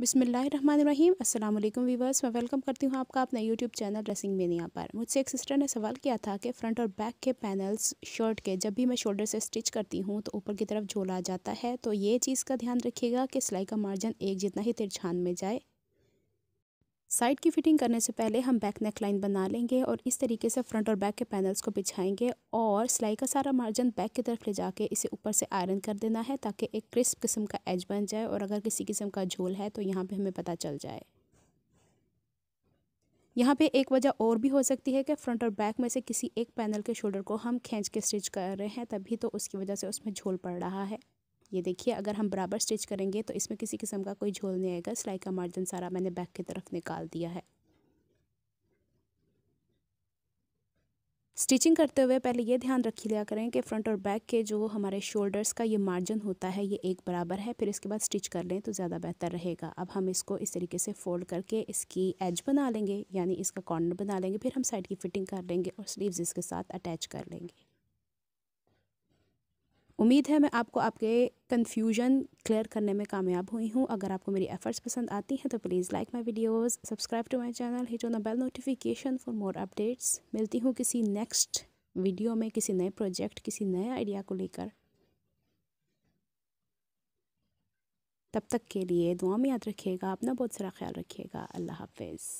बिसमीम अल्लाम वीवर्स मैं वेलकम करती हूँ आपका अपना यूट्यूब चैनल ड्रेसिंग मेनिया पर मुझसे एक सिस्टर ने सवाल किया था कि फ्रंट और बैक के पैनल्स शर्ट के जब भी मैं शोल्डर से स्टिच करती हूँ तो ऊपर की तरफ झोला आ जाता है तो ये चीज़ का ध्यान रखिएगा कि सिलाई का मार्जिन एक जितना ही तिरछान में जाए साइड की फिटिंग करने से पहले हम बैक नेक लाइन बना लेंगे और इस तरीके से फ्रंट और बैक के पैनल्स को बिछाएंगे और सिलाई का सारा मार्जिन बैक की तरफ ले जाके इसे ऊपर से आयरन कर देना है ताकि एक क्रिस्प किस्म का एज बन जाए और अगर किसी किस्म का झोल है तो यहाँ पे हमें पता चल जाए यहाँ पे एक वजह और भी हो सकती है कि फ्रंट और बैक में से किसी एक पैनल के शोल्डर को हम खींच के स्टिच कर रहे हैं तभी तो उसकी वजह से उसमें झोल पड़ रहा है ये देखिए अगर हम बराबर स्टिच करेंगे तो इसमें किसी किस्म का कोई झोल नहीं आएगा सिलाई का मार्जिन सारा मैंने बैक की तरफ निकाल दिया है स्टिचिंग करते हुए पहले ये ध्यान रखी लिया करें कि फ्रंट और बैक के जो हमारे शोल्डर्स का ये मार्जिन होता है ये एक बराबर है फिर इसके बाद स्टिच कर लें तो ज़्यादा बेहतर रहेगा अब हम इसको इस तरीके से फोल्ड करके इसकी एज बना लेंगे यानी इसका कॉर्नर बना लेंगे फिर हम साइड की फिटिंग कर लेंगे और स्लीव्स इसके साथ अटैच कर लेंगे उम्मीद है मैं आपको आपके कन्फ्यूजन क्लियर करने में कामयाब हुई हूँ अगर आपको मेरी एफ़र्ट्स पसंद आती हैं तो please like my videos subscribe to my channel hit on the bell notification for more updates मिलती हूँ किसी नेक्स्ट वीडियो में किसी नए प्रोजेक्ट किसी नए आइडिया को लेकर तब तक के लिए दुआ में याद रखिएगा अपना बहुत सारा ख्याल रखिएगा अल्लाह हाफिज़